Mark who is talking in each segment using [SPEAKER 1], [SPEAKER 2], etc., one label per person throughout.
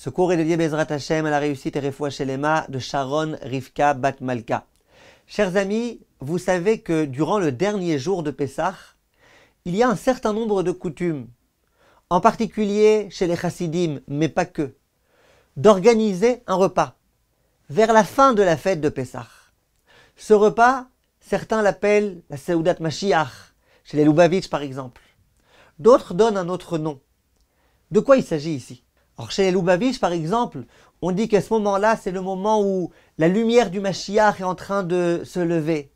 [SPEAKER 1] Ce cours est dédié Bezrat à la réussite et chez lema de Sharon Rivka Bat Batmalka. Chers amis, vous savez que durant le dernier jour de Pessah, il y a un certain nombre de coutumes, en particulier chez les chassidim, mais pas que, d'organiser un repas vers la fin de la fête de Pessah. Ce repas, certains l'appellent la Seudat Mashiach, chez les Lubavitch par exemple. D'autres donnent un autre nom. De quoi il s'agit ici alors chez les par exemple, on dit qu'à ce moment-là, c'est le moment où la lumière du Mashiach est en train de se lever.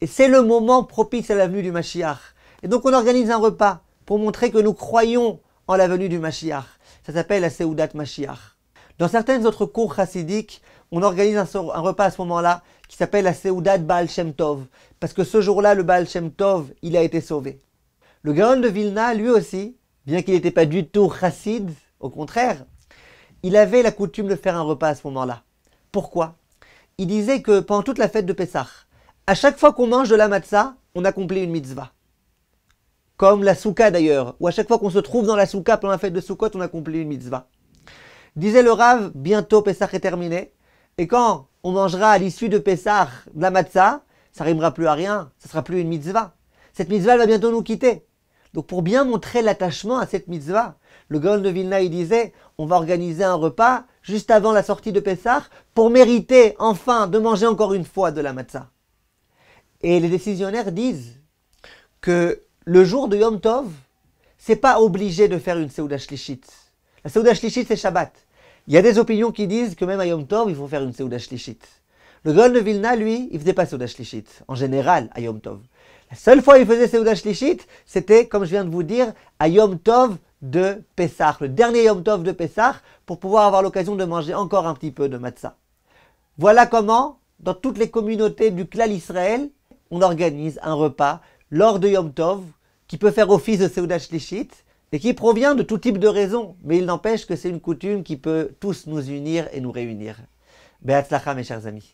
[SPEAKER 1] Et c'est le moment propice à la venue du Mashiach. Et donc on organise un repas pour montrer que nous croyons en la venue du Mashiach. Ça s'appelle la Seudat Mashiach. Dans certaines autres cours chassidiques, on organise un, repas à ce moment-là qui s'appelle la Seudat Baal Shem Tov. Parce que ce jour-là, le Baal Shem Tov, il a été sauvé. Le Grand de Vilna, lui aussi, bien qu'il n'était pas du tout chassid, au contraire, il avait la coutume de faire un repas à ce moment-là. Pourquoi Il disait que pendant toute la fête de Pessah, à chaque fois qu'on mange de la matzah, on accomplit une mitzvah. Comme la soukha d'ailleurs, où à chaque fois qu'on se trouve dans la soukha pendant la fête de soukhot, on accomplit une mitzvah. Disait le Rav, bientôt Pessah est terminé, et quand on mangera à l'issue de Pessah de la matzah, ça rimera plus à rien, ça sera plus une mitzvah. Cette mitzvah va bientôt nous quitter. Donc pour bien montrer l'attachement à cette mitzvah, le grand de Vilna il disait on va organiser un repas juste avant la sortie de Pessah pour mériter enfin de manger encore une fois de la matzah. Et les décisionnaires disent que le jour de Yom Tov, c'est pas obligé de faire une Seuda Shlichit. La Seuda Shlichit c'est Shabbat. Il y a des opinions qui disent que même à Yom Tov, il faut faire une Seuda Shlichit. Le Gaon de Vilna, lui, il faisait pas Seuda en général, à Yom Tov. La seule fois où il faisait Seuda Shlishit, c'était, comme je viens de vous dire, à Yom Tov de Pessah, le dernier Yom Tov de Pessah, pour pouvoir avoir l'occasion de manger encore un petit peu de matzah. Voilà comment, dans toutes les communautés du clan Israël, on organise un repas lors de Yom Tov qui peut faire office de Seuda Shlishit et qui provient de tout type de raisons, mais il n'empêche que c'est une coutume qui peut tous nous unir et nous réunir. Beatzlacha mes chers amis.